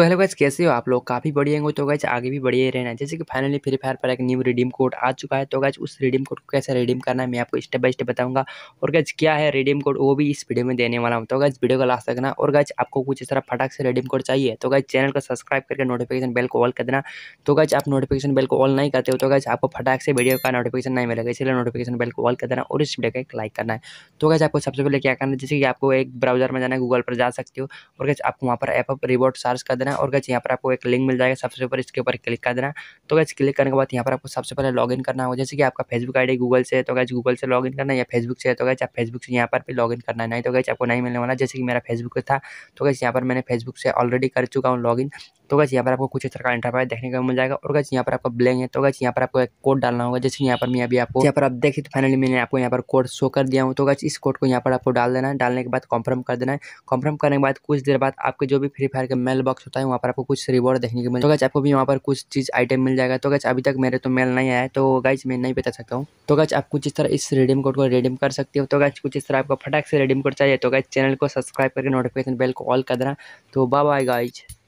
तो hello guys कैसे हो आप लोग काफ़ी बढ़िया होंगे तो गाइज आगे भी बढ़िया ही रहना है जैसे कि फाइनली फ्री फायर पर एक न्यू रिडीम कोड आ चुका है तो गाइज उस रिडीम कोड को कैसे रिडीम करना है मैं आपको स्टेप बाय स्टेप बताऊंगा और गाइज क्या है रिडीम कोड वो भी इस वीडियो में देने वाला हूँ तो गाइज वीडियो को लास्ट तकना और गाइज आपको कुछ इस तरह फटाक से रिडीम कोड चाहिए तो गाइज चैनल को सब्सक्राइब करके नोटिफिकेशन बेल को ऑल कर देना तो गाइज आप नोटिफिकेशन बेल को ऑल नहीं करते हो तो गाइज आपको फटाक से वीडियो का नोटिफिकेशन नहीं मिलेगा इसलिए नोटिफिकेशन बेल को ऑल कर देना और इस वीडियो का एक लाइक करना है तो गाइज आपको सबसे पहले क्या करना है जैसे कि आपको एक ब्राउजर में जाना है गूगल पर जा सकते हो और गाइज आपको वहाँ पर ऐप रिवॉर्ड सर्च कर देना देना और गैस यहाँ पर आपको एक लिंक मिल जाएगा सबसे ऊपर इसके ऊपर क्लिक कर देना तो गैस क्लिक करने के बाद यहाँ पर आपको सबसे पहले लॉगिन करना होगा जैसे कि आपका फेसबुक आईडी गूगल से तो गैस गूगल से लॉगिन करना या फेसबुक से तो गैस आप फेसबुक से यहाँ पर भी लॉगिन करना है नहीं तो गैस आपको नहीं मिलने वाला जैसे कि मेरा फेसबुक था तो गैस यहाँ पर मैंने फेसबुक से ऑलरेडी कर चुका हूँ लॉगिन तो गैस यहाँ पर आपको कुछ इस तरह का इंटरफाइस देखने को मिल जाएगा और गैस यहाँ पर आपको ब्लैंक है तो गैस यहाँ पर आपको एक कोड डालना होगा जैसे यहाँ पर मैं अभी आपको यहाँ पर आप देखिए तो फाइनली मैंने आपको यहाँ पर कोड शो कर दिया हूँ तो गैस इस कोड को यहाँ पर आपको डाल देना है डालने के बाद कॉन्फर्म कर देना है कॉन्फर्म करने के बाद कुछ देर बाद आपके जो भी फ्री फायर का मेल बॉक्स होता है आता है वहाँ पर आपको कुछ रिवॉर्ड देखने को मिले तो गाइज आपको भी वहाँ पर कुछ चीज़ आइटम मिल जाएगा तो गाइज अभी तक मेरे तो मेल नहीं आया तो गाइज मैं नहीं बता सकता हूँ तो गाइज आप कुछ इस तरह इस रिडीम कोड को रिडीम कर सकते हो तो गाइज कुछ इस तरह आपको फटाक से रिडीम कोड चाहिए तो गाइज चैनल को सब्सक्राइब करके नोटिफिकेशन बेल को ऑल कर देना तो बाय बाय गाइज